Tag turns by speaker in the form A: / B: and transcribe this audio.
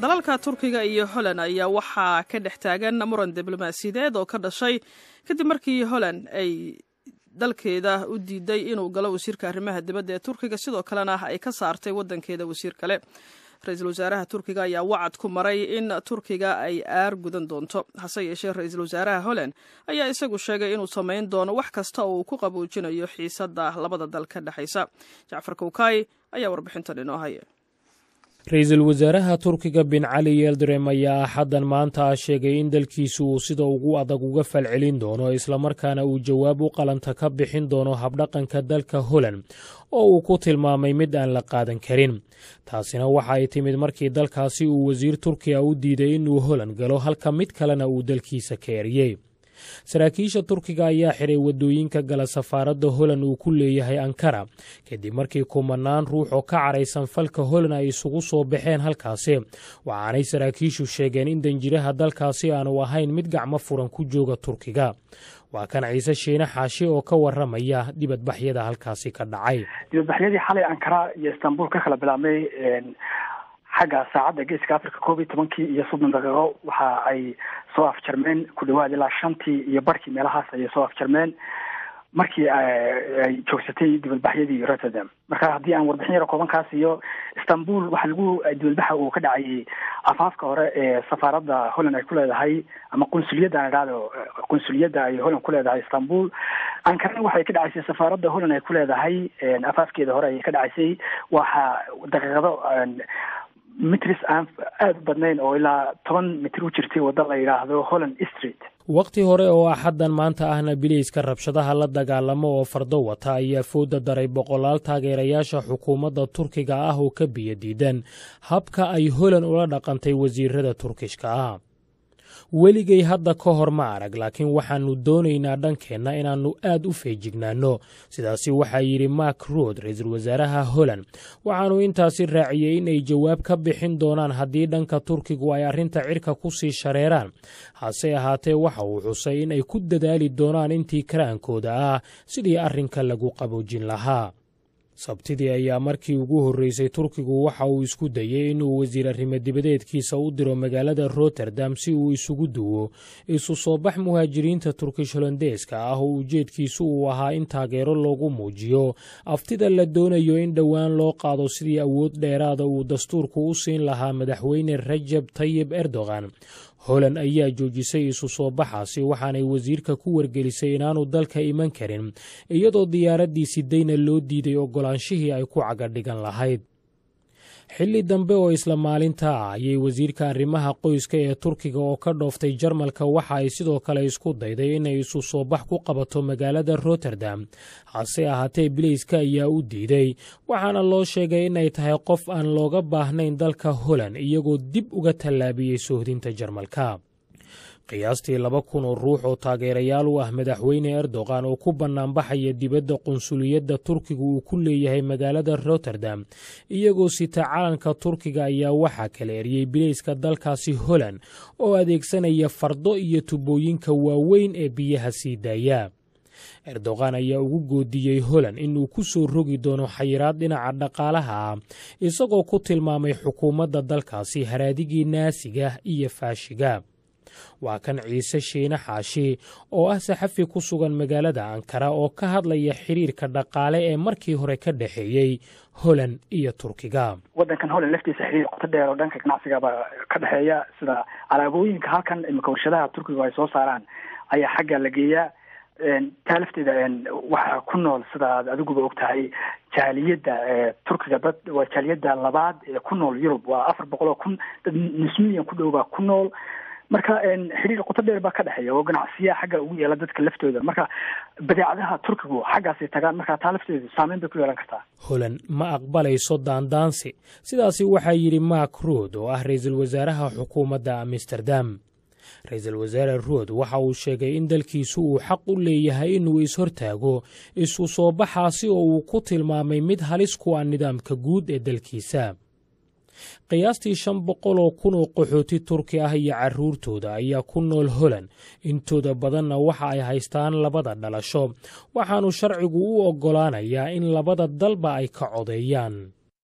A: dalalka turkiga iyo holland ayaa waxaa ka dhex taagan muran diblomaasiyadeed oo ka dhashay kadib markii holland ay dalkeeda u diiday inuu galo wasiirka arrimaha dibadda ee turkiga sidoo kalena ay ka saartay waddankeeda wasiir kale ra-iisul wasaaraha turkiga ayaa wacad ku maray in turkiga ay aar gudan doonto hase yeeshee ra-iisul wasaaraha holland ayaa isagu sheegay inuu samayn doono wax kasta oo uu ku qaboojinayo xiisadda labada dal ka dhexaysa jacfar kowkay ayaa warbixintan inoo haya
B: ra-iisul wasaaraha turkiga bin cali yeldrem ayaa axaddan maanta sheegay in dalkiisu uu sida ugu adag uga falcelin doono islamarkaana uu jawaab u qalanta ka bixin doono habdhaqanka dalka holand oo uu ku tilmaamay mid aan la qaadan karin taasina waxa ay timid markii dalkaasi uu wasiir turkiya u diiday inuu holand galo halka mid kalena uu dalkiisa ka eriyey saraakiisha turkiga ayaa xiray wadooyinka gala safaaradda holan uu ku leeyahay ankara kadib markii kumanaan ruux oo ka caraysan falka holan ay isugu soo baxeen halkaasi waxaanay saraakiishu sheegeen in danjiraha dalkaasi aanu ahayn mid gacmo furan ku jooga turkiga waa kan ciise shiine xaashi oo ka waramaya dibadbaxyada halkaasi ka dhacay
A: dibadbaxyadii xalay ankara iyo istanbul ka kala bilaabmay xagga saacadda geeska africa koob iyo tobankii iyo soddon daqiiqo waxa ay soo afjarmeen ku dhawaad ilaa shantii iyo barkii meelahaas ayay soo afjarmeen markii eh, ay joogsatay dibadbaxyadii rotterdam marka haddii aan warbixin yaro kooban kaa siiyo istanbul waxaa lagu eh, dibadbaxa uu ka dhacayay afaafka hore ee safaaradda holland ay ku leedahay ama qunsuliyadda aan idhaahdo eh, qunsuliyadda ay holland ku leedahay istanbul ankarana waxay ka dhacaysay safaaradda holland ay ku leedahay afaafkeeda hore ayay ka dhacaysay waxa daqiiqado mitris aan aada u badnayn oo ilaa toban mitir u jirtay wadda la yidhaahdo holland street
B: wakhti hore oo axaddan maanta ahna biliiska rabshadaha la dagaalamo oo fardo wata ayaa fooda daray boqolaal taageerayaasha xukuumadda turkiga ah oo ka biyadiidan habka ay holan ula dhaqantay wasiirada turkishka ah weligay hadda ka hor ma arag laakiin waxaannu doonaynaa dhankeenna inaannu aad u feejignaanno sidaasi waxaa yidhi mark rood ra-iisul wasaaraha holland waxaanu intaasi raaciyey inay jawaab ka bixin doonaan haddii dhanka turkigu ay arrinta cirka ku sii shareeraan hase ahaatee waxa uu xusay inay ku dadaali doonaan intii karaankooda ah sidii arrinka lagu qaboojin lahaa sabtidii ayaa markii ugu horreysay turkigu waxa uu isku dayey inuu wasiir arrimo dibadeedkiisa u diro magaalada roterdam si uu isugu duwo isu soo bax muhaajiriinta turkish holandeeska ah oo ujeedkiisu uu ahaa in taageero loogu muujiyo aftida la doonayo in dhowaan loo qaado sidii awood dheeraada ah uu dastuurku u siin lahaa madaxweyne rajab tayib erdogan holand ayaa joojisay isu soo baxaasi waxaanay wasiirka ku wargelisay inaanu dalka iman karin iyadoo diyaaraddiisi dayna loo diiday oggolaanshihii ay ku cagadhigan lahayd xilli dambe oo isla maalintaa ayay wasiirka arrimaha qoyska ee turkiga oo ka dhooftay jarmalka waxa ay sidoo kale isku dayday inay isu soo bax ku qabato magaalada roterdam hase ahaatee bileyska ayaa u diiday waxaana loo sheegay inay tahay qof aan looga baahnayn dalka holand iyagoo dib uga tallaabiyey sohdinta jarmalka qiyaastii laba kun oo ruux oo taageerayaal u ah madaxweyne erdogan oo ku bannaanbaxaya dibadda qunsuliyadda turkiga uu ku leeyahay magaalada rotterdam iyagoo sita calanka turkiga ayaa waxaa kala eriyey bilayska dalkaasi holland oo adeegsanaya fardo iyo tubooyinka waaweyn ee biyaha sii daaya erdogan ayaa ugu goodiyey holland inuu ku soo rogi doono xayiraad dhinaca dhaqaalaha ah isagoo ku tilmaamay xukuumadda dalkaasi haraadigii naasiga iyo faashiga waa kan ciise shiine xaashi oo ah saxafi ku sugan magaalada ankara oo ka hadlaya xiriirka dhaqaale ee markii hore ka dhexeeyey holand iyo turkiga
A: waddankan holand laftiisa xiriir qoto dheer oo dhanka ganacsigaba ka dhexeeya sida alaabooyinka halkan imika warshadaha turkiga ay soo saaraan ayaa xagga la geeyaa taa lafteeda waxaa ku nool sidaad adiguba ogtahay tahay jaaliyadda turkiga dad waa jaaliyadda labaad ee ku nool yurub waa afar boqol oo kun dad nismiyan ku dhowbaa ku nool marka xidhiir qoto dheer baa ka dhexeeya oo ganacsiyaa xagga ugu yeela dadka laftooda marka badeecadaha turkigu xaggaasay tagaan marka taa lafteeda saameyn bay ku yeelan kartaa
B: holan ma aqbalayso daandaansi sidaasi waxaa yidhi mark ruud oo ah ra ra'iisul wasaaraha xukuumadda amsterdam ra-iisul wasaare ruud waxa uu sheegay in dalkiisu uu xaq u leeyahay inuu ishortaago isu soo baxaasi oo uu ku tilmaamay mid halis ku ah nidaamka guud ee dalkiisa qiyaastii shan boqol oo kun oo qaxooti turki ah iyo carruurtooda ayaa ku nool holand intooda badanna waxa ay haystaan labada dhalasho waxaannu sharcigu u oggolaanayaa in labada dalba ay ka codeeyaan